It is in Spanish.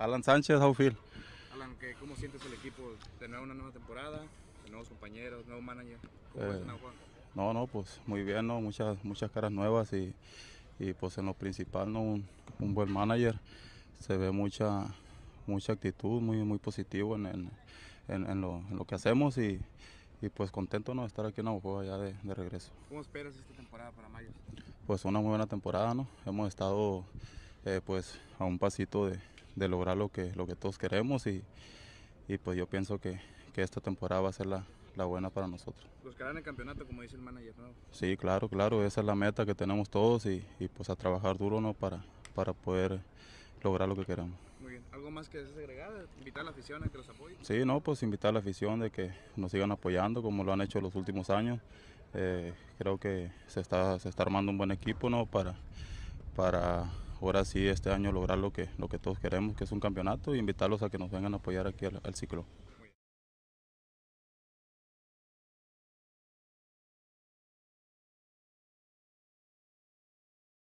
Alan Sánchez, how Alan, ¿qué, ¿cómo sientes el equipo? ¿De una nueva temporada? nuevos compañeros? ¿Nuevo manager? ¿Cómo eh, no, no, pues muy bien, ¿no? Muchas, muchas caras nuevas y, y pues en lo principal, ¿no? Un, un, buen manager. Se ve mucha, mucha actitud, muy, muy positivo en, en, en, en lo, que hacemos y, y, pues contento ¿no? de estar aquí en Navajo ya de, de regreso. ¿Cómo esperas esta temporada para Mayo? Pues una muy buena temporada, ¿no? Hemos estado eh, pues a un pasito de, de lograr lo que, lo que todos queremos y, pues yo pienso que, esta temporada va a ser la, buena para nosotros. Buscarán el campeonato, como dice el manager, Sí, claro, claro, esa es la meta que tenemos todos y, pues a trabajar duro ¿no? para, para poder lograr lo que queramos. Muy ¿Algo más que desagregar? ¿Invitar a la afición a que los apoye? Sí, no, pues invitar a la afición de que nos sigan apoyando como lo han hecho los últimos años. Eh, creo que se está, se está armando un buen equipo ¿no? para, para ahora sí este año lograr lo que, lo que todos queremos, que es un campeonato, y e invitarlos a que nos vengan a apoyar aquí al ciclo.